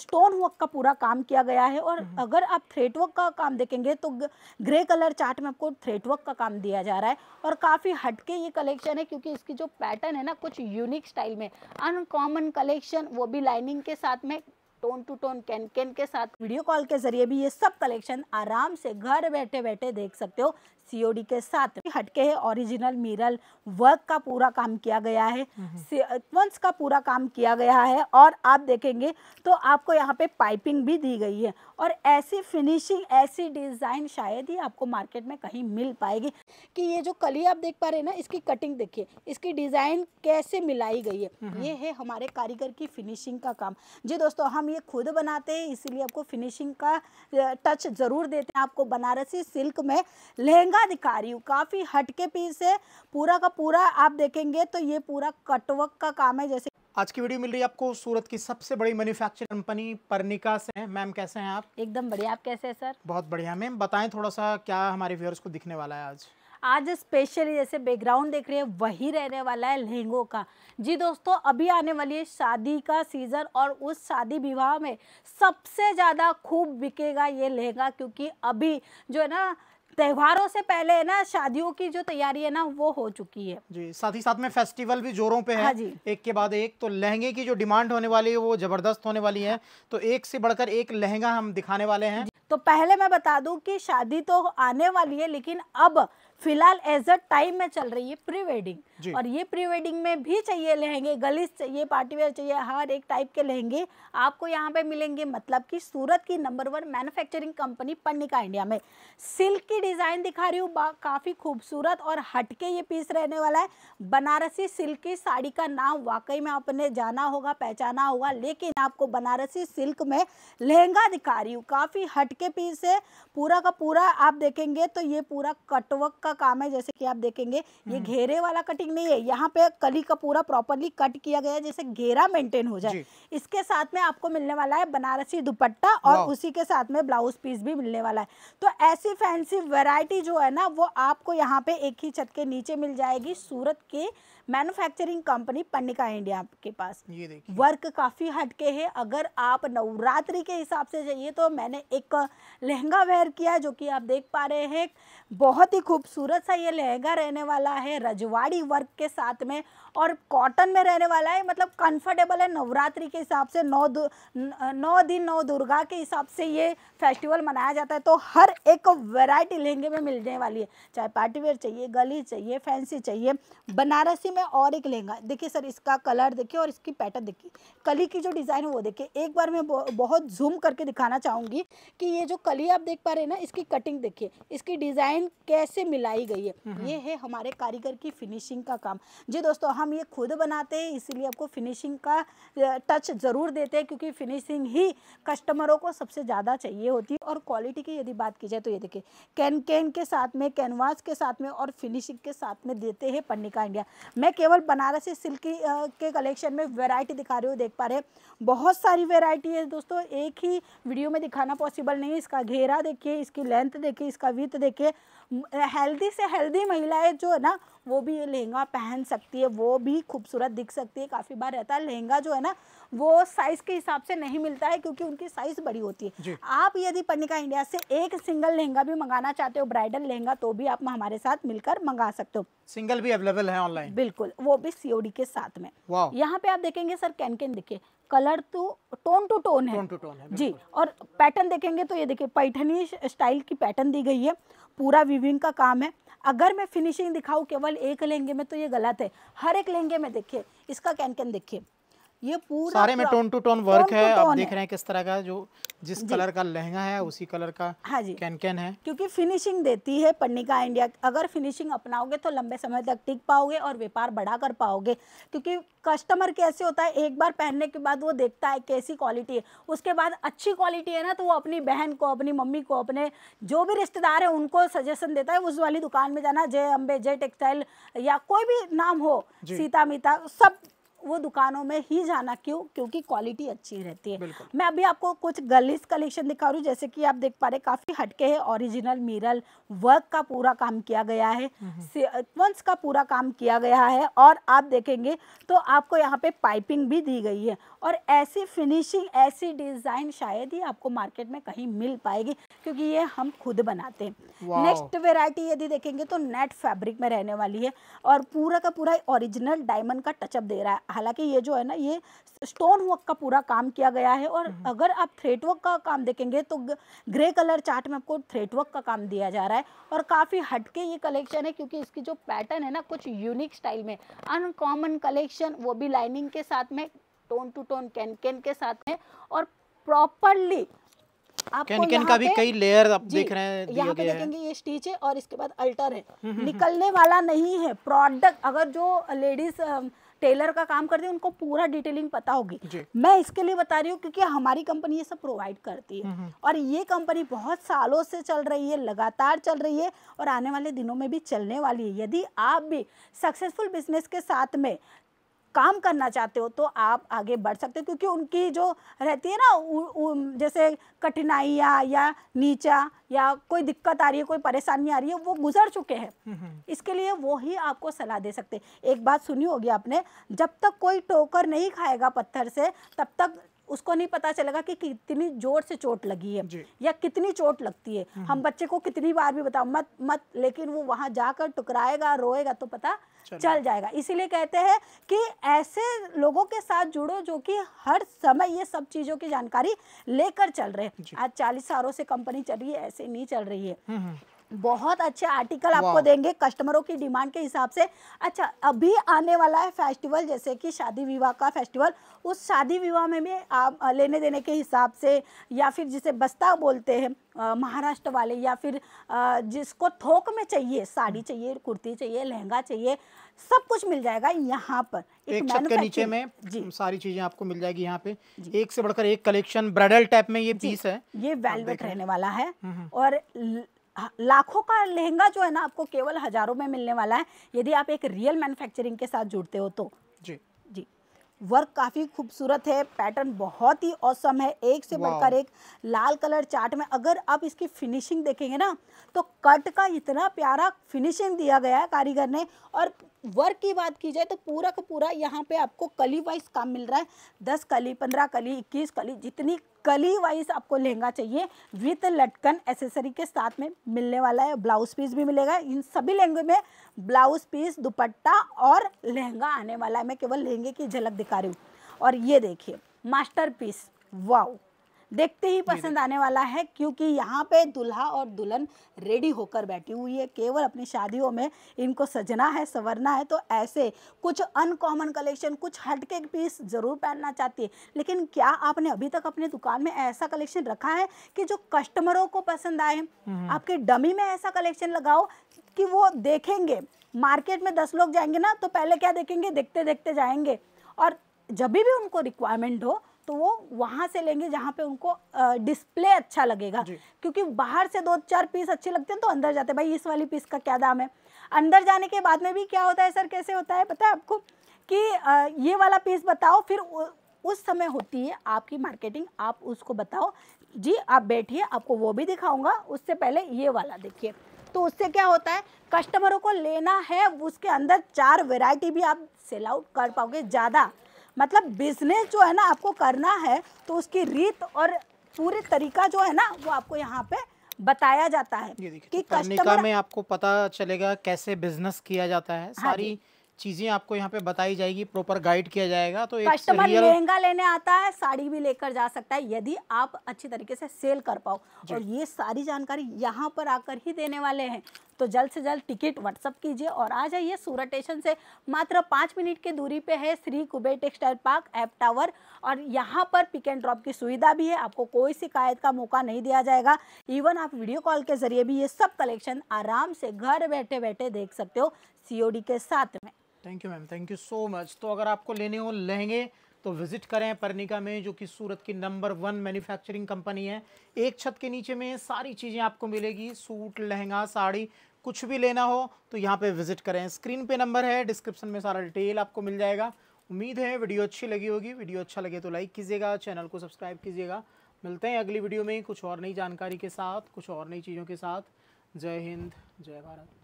Stone work का पूरा काम किया गया है और हम्म। अगर आप थ्रेट वर्क का काम देखेंगे तो ग्रे कलर चार्ट में आपको थ्रेट वर्क का काम दिया जा रहा है और काफ़ी हटके ये कलेक्शन है क्योंकि इसकी जो पैटर्न है ना कुछ यूनिक स्टाइल में अनकॉमन कलेक्शन वो भी लाइनिंग के साथ में tone to tone can can के साथ वीडियो कॉल के जरिए भी ये सब कलेक्शन आराम से घर बैठे बैठे देख सकते हो सीओडी के साथ हटके है ओरिजिनल मिरल वर्क का पूरा काम किया गया है हम्म, हम्म। सिक्वेंस का पूरा काम किया गया है और आप देखेंगे तो आपको यहाँ पे पाइपिंग भी दी गई है और ऐसी फिनिशिंग ऐसी डिज़ाइन शायद ही आपको मार्केट में कहीं मिल पाएगी कि ये जो कली आप देख पा रहे हैं ना इसकी कटिंग देखिए इसकी डिज़ाइन कैसे मिलाई गई है हम्म, ये है हमारे कारीगर की फिनिशिंग का काम जी दोस्तों हम ये खुद बनाते हैं इसीलिए आपको फिनिशिंग का टच ज़रूर देते हैं आपको बनारसी सिल्क में लहंगा दिखा रही हूँ काफ़ी थोड़ी हटके पीस है पूरा का पूरा आप देखेंगे तो ये पूरा कटवक का काम है जैसे आज की वीडियो मिल रही है आपको सूरत की सबसे बड़ी मैन्युफैक्चरिंग कंपनी परनिका से है मैम कैसे हैं आप एकदम बढ़िया आप कैसे हैं सर बहुत बढ़िया मैम बताएं थोड़ा सा क्या हमारे व्यूअर्स को दिखने वाला है आज आज स्पेशली जैसे बैकग्राउंड देख रहे हैं वही रहने वाला है लहंगों का जी दोस्तों अभी आने वाली है शादी का सीज़न और उस शादी विवाह में सबसे ज़्यादा खूब बिकेगा ये लहंगा क्योंकि अभी जो है ना त्योहारों से पहले है ना शादियों की जो तैयारी है ना वो हो चुकी है जी साथ ही साथ में फेस्टिवल भी जोरों पे है हाँ जी एक के बाद एक तो लहंगे की जो डिमांड होने वाली है वो जबरदस्त होने वाली है तो एक से बढ़कर एक लहंगा हम दिखाने वाले हैं तो पहले मैं बता दूं कि शादी तो आने वाली है लेकिन अब फिलहाल एज अ टाइम में चल रही है प्री वेडिंग और ये प्री वेडिंग में भी चाहिए लहंगे गलीस चाहिए पार्टीवेयर चाहिए हर एक टाइप के लहंगे आपको यहाँ पे मिलेंगे मतलब कि सूरत की number one manufacturing company Pannika India में सिल्क की डिज़ाइन दिखा रही हूँ काफ़ी खूबसूरत और हटके ये पीस रहने वाला है बनारसी सिल्क की साड़ी का नाम वाकई में आपने जाना होगा पहचाना होगा लेकिन आपको बनारसी सिल्क में लहंगा दिखा रही हूँ काफ़ी हटके पीस है पूरा का पूरा आप देखेंगे तो ये पूरा कटवक का का काम है जैसे कि आप देखेंगे ये हम्म। घेरे वाला कटिंग नहीं है यहाँ पे कली का पूरा प्रॉपरली कट किया गया है जैसे घेरा मेंटेन हो जाए इसके साथ में आपको मिलने वाला है बनारसी दुपट्टा और उसी के साथ में ब्लाउज पीस भी मिलने वाला है तो ऐसी फैंसी वेराइटी जो है ना वो आपको यहाँ पे एक ही छत के नीचे मिल जाएगी सूरत के मैन्युफैक्चरिंग कंपनी पन्निका इंडिया आपके पास ये देखिए वर्क काफ़ी हटके है अगर आप नवरात्रि के हिसाब से चाहिए तो मैंने एक लहंगा वेयर किया जो कि आप देख पा रहे हैं बहुत ही खूबसूरत सा ये लहंगा रहने वाला है रजवाड़ी वर्क के साथ में और कॉटन में रहने वाला है मतलब कंफर्टेबल है नवरात्रि के हिसाब से नौ नौ दिन नौ दुर्गा के हिसाब से ये फेस्टिवल मनाया जाता है तो हर एक वैरायटी लहंगे में मिलने वाली है चाहे पार्टीवेयर चाहिए गली चाहिए फैंसी चाहिए बनारसी मैं और एक लहंगा देखिए सर इसका कलर देखिए और इसकी पैटर्न देखिए कली की जो डिज़ाइन है वो देखिए एक बार मैं बहुत जूम करके दिखाना चाहूँगी कि ये जो कली आप देख पा रहे हैं ना इसकी कटिंग देखिए इसकी डिज़ाइन कैसे मिलाई गई है हम्म, हम्म। ये है हमारे कारीगर की फिनिशिंग का काम जी दोस्तों हम ये खुद बनाते हैं इसीलिए आपको फिनिशिंग का टच ज़रूर देते हैं क्योंकि फिनिशिंग ही कस्टमरों को सबसे ज़्यादा चाहिए होती है और क्वालिटी की यदि बात की जाए तो ये देखिए कैन कैन के साथ में कैनवास के साथ में और फिनिशिंग के साथ में देते हैं पन्निका इंडिया मैं केवल बनारसी सिल्की के कलेक्शन में वेराइटी दिखा रही हूँ देख पा रहे बहुत सारी वेराइटी है दोस्तों एक ही वीडियो में दिखाना पॉसिबल नहीं इसका घेरा देखिए इसकी लेंथ देखिए इसका विथ देखिए हेल्दी से हेल्दी महिलाएं जो है ना वो भी ये लहंगा पहन सकती है वो भी खूबसूरत दिख सकती है काफ़ी बार रहता है लहंगा जो है ना वो साइज़ के हिसाब से नहीं मिलता है क्योंकि उनकी साइज़ बड़ी होती है आप यदि पन्निका इंडिया से एक सिंगल लहंगा भी मंगाना चाहते हो ब्राइडल लहंगा तो भी आप हमारे साथ मिलकर मंगा सकते हो सिंगल भी अवेलेबल है ऑनलाइन बिल्कुल बिल्कुल वो भी सीओडी के साथ में यहाँ पे आप देखेंगे सर कैन कैन दिखे कलर तो टोन टू टोन है, टोन टू टोन है जी और पैटर्न देखेंगे तो ये देखिए पैठनी स्टाइल की पैटर्न दी गई है पूरा विविंग का काम है अगर मैं फिनिशिंग दिखाऊँ केवल एक लहंगे में तो ये गलत है हर एक लहंगे में देखिए इसका कैन कैन देखिए ये पूरा सारे में टोन टू टोन वर्क है आप देख रहे हैं किस तरह का जो जिस कलर का लहंगा है उसी कलर का हाँ जी कैन कैन है क्योंकि फिनिशिंग देती है पन्नी इंडिया अगर फिनिशिंग अपनाओगे तो लंबे समय तक टिक पाओगे और व्यापार बढ़ा कर पाओगे क्योंकि कस्टमर कैसे होता है एक बार पहनने के बाद वो देखता है कैसी क्वालिटी है उसके बाद अच्छी क्वालिटी है ना तो वो अपनी बहन को अपनी मम्मी को अपने जो भी रिश्तेदार है उनको सजेशन देता है उस वाली दुकान में जाना जय अम्बे जय टेक्सटाइल या कोई भी नाम हो सीता मीता सब वो दुकानों में ही जाना क्यों क्योंकि क्वालिटी अच्छी रहती है मैं अभी आपको कुछ गर्लिस कलेक्शन दिखा रही हूँ जैसे कि आप देख पा रहे काफ़ी हटके है ओरिजिनल मिरल वर्क का पूरा काम किया गया है का पूरा काम किया गया है और आप देखेंगे तो आपको यहाँ पे पाइपिंग भी दी गई है और ऐसी फिनिशिंग ऐसी डिज़ाइन शायद ही आपको मार्केट में कहीं मिल पाएगी क्योंकि ये हम खुद बनाते हैं नेक्स्ट वेराइटी यदि देखेंगे तो नेट फैब्रिक में रहने वाली है और पूरा का पूरा ओरिजिनल डायमंड का टचअप दे रहा है हालांकि ये जो है ना ये स्टोन वर्क का पूरा काम किया गया है और हम्म। अगर आप थ्रेट वर्क का काम देखेंगे तो ग्रे कलर चार्ट में आपको थ्रेट वर्क का काम दिया जा रहा है और काफ़ी हटके ये कलेक्शन है क्योंकि इसकी जो पैटर्न है ना कुछ यूनिक स्टाइल में अनकॉमन कलेक्शन वो भी लाइनिंग के साथ में tone to tone can can के साथ में और प्रॉपरली कैन कैन का भी कई लेयर आप देख रहे हैं यहाँ पे देखेंगे ये स्टीच है और इसके बाद अल्टर है हम्म, हम्म, निकलने वाला नहीं है प्रोडक्ट अगर जो लेडीज टेलर का काम करते हैं उनको पूरा डिटेलिंग पता होगी मैं इसके लिए बता रही हूँ क्योंकि हमारी कंपनी ये सब प्रोवाइड करती है हम्म, हम्म। और ये कंपनी बहुत सालों से चल रही है लगातार चल रही है और आने वाले दिनों में भी चलने वाली है यदि आप भी सक्सेसफुल बिजनेस के साथ में काम करना चाहते हो तो आप आगे बढ़ सकते हो क्योंकि उनकी जो रहती है ना उ, उ, जैसे कठिनाइयाँ या नीचा या कोई दिक्कत आ रही है कोई परेशानी आ रही है वो गुजर चुके हैं हम्म, हम्म। इसके लिए वो ही आपको सलाह दे सकते एक बात सुनी होगी आपने जब तक कोई टोकर नहीं खाएगा पत्थर से तब तक उसको नहीं पता चलेगा कि कितनी जोर से चोट लगी है या कितनी चोट लगती है हम्म। हम बच्चे को कितनी बार भी बताओ मत मत लेकिन वो वहां जाकर टुकराएगा रोएगा तो पता चल जाएगा इसीलिए कहते हैं कि ऐसे लोगों के साथ जुड़ो जो कि हर समय ये सब चीजों की जानकारी लेकर चल रहे आज चालीस सालों से कंपनी चल रही है ऐसे नहीं चल रही है हम्म, हम्म। बहुत अच्छे आर्टिकल आपको देंगे कस्टमरों की डिमांड के हिसाब से अच्छा अभी आने वाला है फेस्टिवल जैसे कि शादी विवाह का फेस्टिवल उस शादी विवाह में भी आप लेने देने के हिसाब से या फिर जिसे बस्ता बोलते हैं महाराष्ट्र वाले या फिर आ, जिसको थोक में चाहिए साड़ी हम्म। चाहिए कुर्ती चाहिए लहंगा चाहिए सब कुछ मिल जाएगा यहाँ पर एक छत के नीचे में जी सारी चीजें आपको मिल जाएगी यहाँ पे एक से बढ़कर एक कलेक्शन ब्राइडल टाइप में ये पीस है ये वेलवेट रहने वाला है हम्म, हम्म। और हाँ, लाखों का लहंगा जो है ना आपको केवल हज़ारों में मिलने वाला है यदि आप एक रियल मैन्युफैक्चरिंग के साथ जुड़ते हो तो जी जी वर्क काफ़ी खूबसूरत है पैटर्न बहुत ही औसम है एक से बढ़कर एक लाल कलर चार्ट में अगर आप इसकी फिनिशिंग देखेंगे ना तो कट का इतना प्यारा फिनिशिंग दिया गया है कारीगर ने और वर्क की बात की जाए तो पूरा का पूरा यहाँ पे आपको कली वाइज काम मिल रहा है दस कली पंद्रह कली इक्कीस कली जितनी कली वाइज आपको लहंगा चाहिए विथ लटकन एसेसरी के साथ में मिलने वाला है ब्लाउज पीस भी मिलेगा इन सभी लहंगे में ब्लाउज पीस दुपट्टा और लहंगा आने वाला है मैं केवल लहंगे की झलक दिखा रही हूँ और ये देखिए मास्टर पीस वाओ देखते ही पसंद आने वाला है क्योंकि यहाँ पे दुल्हा और दुल्हन रेडी होकर बैठी हुई है केवल अपनी शादियों में इनको सजना है संवरना है तो ऐसे कुछ अनकॉमन कलेक्शन कुछ हटके पीस ज़रूर पहनना चाहती है लेकिन क्या आपने अभी तक अपने दुकान में ऐसा कलेक्शन रखा है कि जो कस्टमरों को पसंद आए हम्म। आपके डमी में ऐसा कलेक्शन लगाओ कि वो देखेंगे मार्केट में दस लोग जाएंगे ना तो पहले क्या देखेंगे देखते देखते जाएंगे और जब भी उनको रिक्वायरमेंट हो तो वो वहाँ से लेंगे जहाँ पे उनको डिस्प्ले अच्छा लगेगा क्योंकि बाहर से दो चार पीस अच्छे लगते हैं तो अंदर जाते हैं भाई इस वाली पीस का क्या दाम है अंदर जाने के बाद में भी क्या होता है सर कैसे होता है पता है आपको कि ये वाला पीस बताओ फिर उस समय होती है आपकी मार्केटिंग आप उसको बताओ जी आप बैठिए आपको वो भी दिखाऊंगा उससे पहले ये वाला देखिए तो उससे क्या होता है कस्टमरों को लेना है उसके अंदर चार वेराइटी भी आप सेल आउट कर पाओगे ज़्यादा मतलब बिजनेस जो है ना आपको करना है तो उसकी रीत और पूरे तरीका जो है ना वो आपको यहाँ पे बताया जाता है कि तो कस्टमर में आपको पता चलेगा कैसे बिजनेस किया जाता है हाँ सारी चीजें आपको यहाँ पे बताई जाएगी प्रॉपर गाइड किया जाएगा तो कस्टमर लहंगा लेने आता है साड़ी भी लेकर जा सकता है यदि आप अच्छी तरीके से सेल कर पाओ और ये सारी जानकारी यहाँ पर आकर ही देने वाले हैं तो जल्द से जल्द टिकट व्हाट्सअप कीजिए और आ जाइए सूरत स्टेशन से मात्र पाँच मिनट की दूरी पे है श्री कुबेर टेक्सटाइल पार्क एप टावर और यहाँ पर पिक एंड ड्रॉप की सुविधा भी है आपको कोई शिकायत का मौका नहीं दिया जाएगा इवन आप वीडियो कॉल के जरिए भी ये सब कलेक्शन आराम से घर बैठे बैठे देख सकते हो सीओडी के साथ में thank you ma'am thank you so much तो अगर आपको लेने हो लहंगे तो विजिट करें परनिका में जो कि सूरत की नंबर वन मैन्युफैक्चरिंग कंपनी है एक छत के नीचे में सारी चीज़ें आपको मिलेगी सूट लहंगा साड़ी कुछ भी लेना हो तो यहाँ पे विजिट करें स्क्रीन पे नंबर है डिस्क्रिप्शन में सारा डिटेल आपको मिल जाएगा उम्मीद है वीडियो अच्छी लगी होगी वीडियो अच्छा लगे तो लाइक कीजिएगा चैनल को सब्सक्राइब कीजिएगा मिलते हैं अगली वीडियो में कुछ और नई जानकारी के साथ कुछ और नई चीज़ों के साथ जय हिंद जय भारत